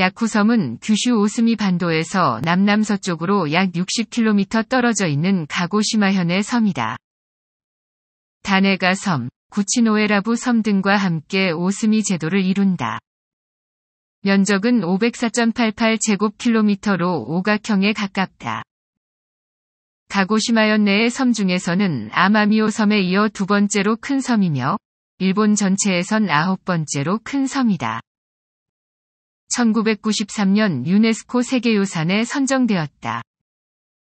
야쿠섬은 규슈 오스미 반도에서 남남서쪽으로 약 60km 떨어져 있는 가고시마현의 섬이다. 다네가 섬, 구치노에라부 섬 등과 함께 오스미 제도를 이룬다. 면적은 504.88 제곱킬로미터로 오각형에 가깝다. 가고시마현 내의 섬 중에서는 아마미오 섬에 이어 두 번째로 큰 섬이며 일본 전체에선 아홉 번째로 큰 섬이다. 1993년 유네스코 세계유산에 선정되었다.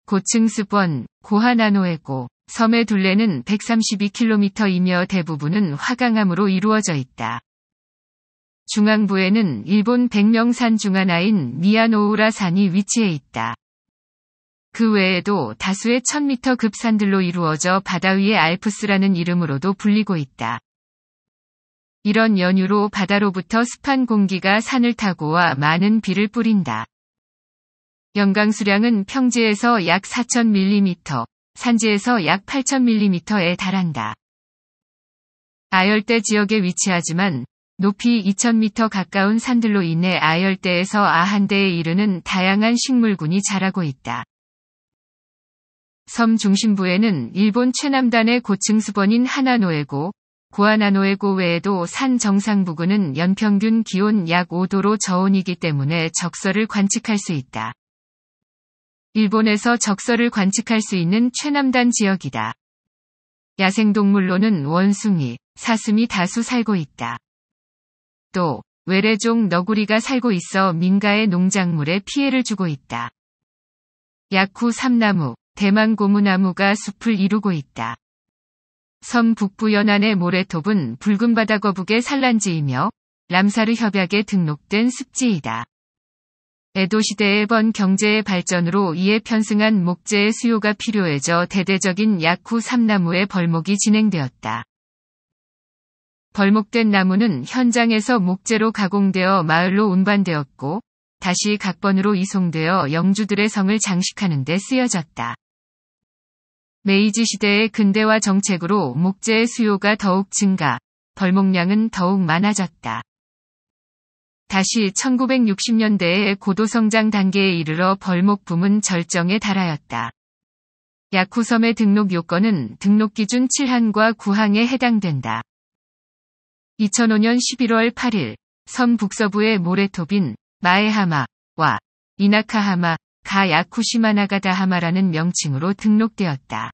고층 습원, 고하나노에고 섬의 둘레는 132km이며 대부분은 화강암으로 이루어져 있다. 중앙부에는 일본 백명산 중 하나인 미야노우라 산이 위치해 있다. 그 외에도 다수의 1000m 급산들로 이루어져 바다 위의 알프스라는 이름으로도 불리고 있다. 이런 연유로 바다로부터 습한 공기가 산을 타고 와 많은 비를 뿌린다. 연강 수량은 평지에서 약 4,000mm, 산지에서 약 8,000mm에 달한다. 아열대 지역에 위치하지만 높이 2,000m 가까운 산들로 인해 아열대에서 아한대에 이르는 다양한 식물군이 자라고 있다. 섬 중심부에는 일본 최남단의 고층 수변인 하나노에고 구아나노에고 외에도 산 정상 부근은 연평균 기온 약 5도로 저온이기 때문에 적설을 관측할 수 있다. 일본에서 적설을 관측할 수 있는 최남단 지역이다. 야생동물로는 원숭이, 사슴이 다수 살고 있다. 또, 외래종 너구리가 살고 있어 민가의 농작물에 피해를 주고 있다. 야쿠 삼나무, 대만고무나무가 숲을 이루고 있다. 섬 북부 연안의 모래톱은 붉은 바다 거북의 산란지이며 람사르 협약에 등록된 습지이다. 에도 시대의 번 경제의 발전으로 이에 편승한 목재의 수요가 필요해져 대대적인 약후 삼나무의 벌목이 진행되었다. 벌목된 나무는 현장에서 목재로 가공되어 마을로 운반되었고 다시 각번으로 이송되어 영주들의 성을 장식하는 데 쓰여졌다. 메이지 시대의 근대화 정책으로 목재의 수요가 더욱 증가, 벌목량은 더욱 많아졌다. 다시 1960년대의 고도성장 단계에 이르러 벌목붐은 절정에 달하였다. 야쿠섬의 등록 요건은 등록 기준 7항과 9항에 해당된다. 2005년 11월 8일, 섬 북서부의 모레토빈, 마에하마와 이나카하마, 가야쿠시마나가다하마라는 명칭으로 등록되었다.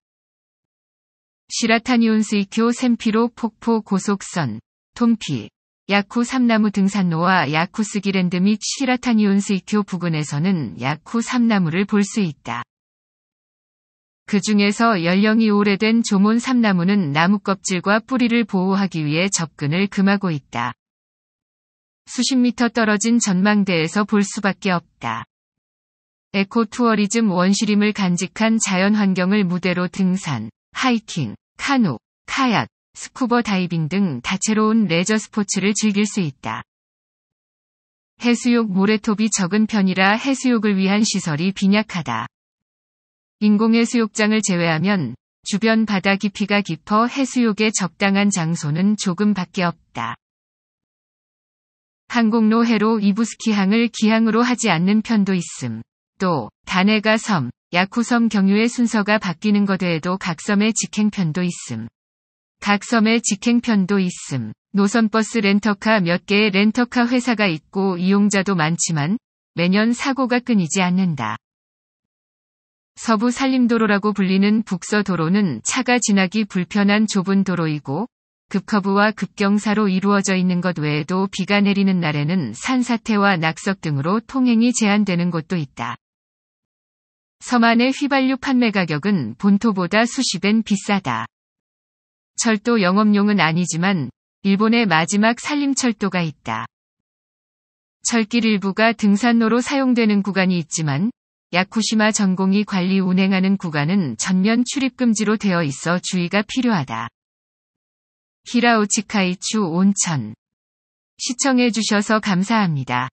시라타니온스이쿄 샘피로 폭포 고속선, 톰피, 야쿠 삼나무 등산로와 야쿠스기랜드 및 시라타니온스이쿄 부근에서는 야쿠 삼나무를 볼 수 있다. 그 중에서 연령이 오래된 조몬 삼나무는 나무 껍질과 뿌리를 보호하기 위해 접근을 금하고 있다. 수십 미터 떨어진 전망대에서 볼 수밖에 없다. 에코투어리즘 원시림을 간직한 자연환경을 무대로 등산, 하이킹, 카누, 카약, 스쿠버 다이빙 등 다채로운 레저 스포츠를 즐길 수 있다. 해수욕 모래톱이 적은 편이라 해수욕을 위한 시설이 빈약하다. 인공해수욕장을 제외하면 주변 바다 깊이가 깊어 해수욕에 적당한 장소는 조금밖에 없다. 항공로 해로 이부스키항을 기항으로 하지 않는 편도 있음. 또다해가 섬, 야쿠섬 경유의 순서가 바뀌는 것에도 각 섬의 직행편도 있음. 각 섬의 직행편도 있음. 노선버스 렌터카 몇 개의 렌터카 회사가 있고 이용자도 많지만 매년 사고가 끊이지 않는다. 서부 산림도로라고 불리는 북서도로는 차가 지나기 불편한 좁은 도로이고 급커브와 급경사로 이루어져 있는 것 외에도 비가 내리는 날에는 산사태와 낙석 등으로 통행이 제한되는 곳도 있다. 서만의 휘발유 판매 가격은 본토보다 수십 엔 비싸다. 철도 영업용은 아니지만 일본의 마지막 산림철도가 있다. 철길 일부가 등산로로 사용되는 구간이 있지만 야쿠시마 전공이 관리 운행하는 구간은 전면 출입금지로 되어 있어 주의가 필요하다. 히라우치카이추 온천 시청해주셔서 감사합니다.